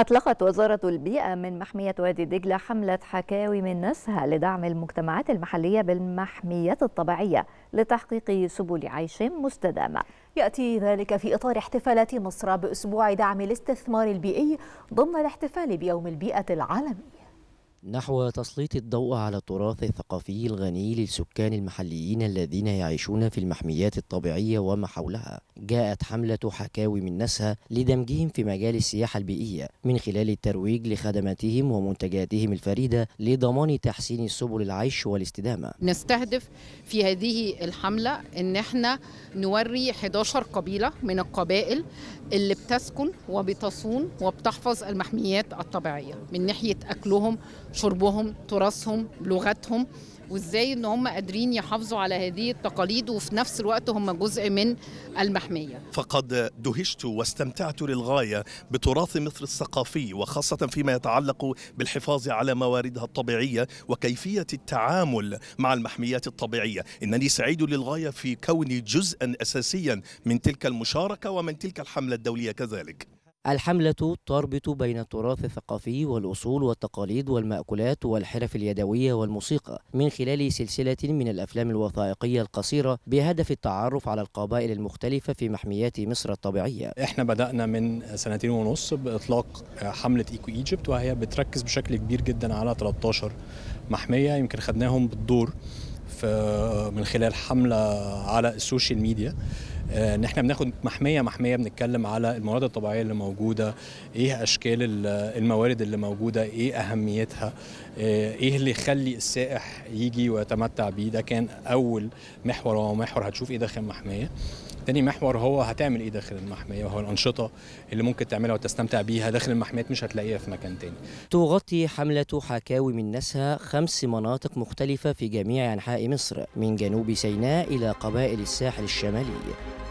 أطلقت وزارة البيئة من محمية وادي دجلة حملة حكاوي من نسها لدعم المجتمعات المحلية بالمحميات الطبيعية لتحقيق سبل عيش مستدامة يأتي ذلك في إطار احتفالات مصر بأسبوع دعم الاستثمار البيئي ضمن الاحتفال بيوم البيئة العالمي نحو تسليط الضوء على التراث الثقافي الغني للسكان المحليين الذين يعيشون في المحميات الطبيعية وما حولها جاءت حملة حكاوي من نسها لدمجهم في مجال السياحة البيئية من خلال الترويج لخدماتهم ومنتجاتهم الفريدة لضمان تحسين سبل العيش والاستدامة نستهدف في هذه الحملة ان احنا نوري 11 قبيلة من القبائل اللي بتسكن وبتصون وبتحفظ المحميات الطبيعية من ناحية أكلهم شربهم تراثهم لغتهم وازاي ان هم قادرين يحافظوا على هذه التقاليد وفي نفس الوقت هم جزء من المحميه. فقد دهشت واستمتعت للغايه بتراث مصر الثقافي وخاصه فيما يتعلق بالحفاظ على مواردها الطبيعيه وكيفيه التعامل مع المحميات الطبيعيه، انني سعيد للغايه في كوني جزءا اساسيا من تلك المشاركه ومن تلك الحمله الدوليه كذلك. الحملة تربط بين التراث الثقافي والأصول والتقاليد والمأكولات والحرف اليدوية والموسيقى من خلال سلسلة من الأفلام الوثائقية القصيرة بهدف التعرف على القبائل المختلفة في محميات مصر الطبيعية احنا بدأنا من سنتين ونص بإطلاق حملة إيكو إيجيبت وهي بتركز بشكل كبير جدا على 13 محمية يمكن خدناهم بالدور من خلال حمله على السوشيال ميديا آه، ان احنا بناخد محميه محميه بنتكلم على الموارد الطبيعيه اللي موجوده ايه اشكال الموارد اللي موجوده ايه اهميتها آه، ايه اللي يخلي السائح يجي ويتمتع بيه ده كان اول محور ومحور محور هتشوف ايه داخل محميه تاني محور هو هتعمل ايه داخل المحميه وهو الانشطه اللي ممكن تعملها وتستمتع بيها داخل المحميات مش هتلاقيها في مكان تاني تغطي حمله حكاوي من نسها خمس مناطق مختلفه في جميع انحاء مصر من جنوب سيناء الى قبائل الساحل الشمالي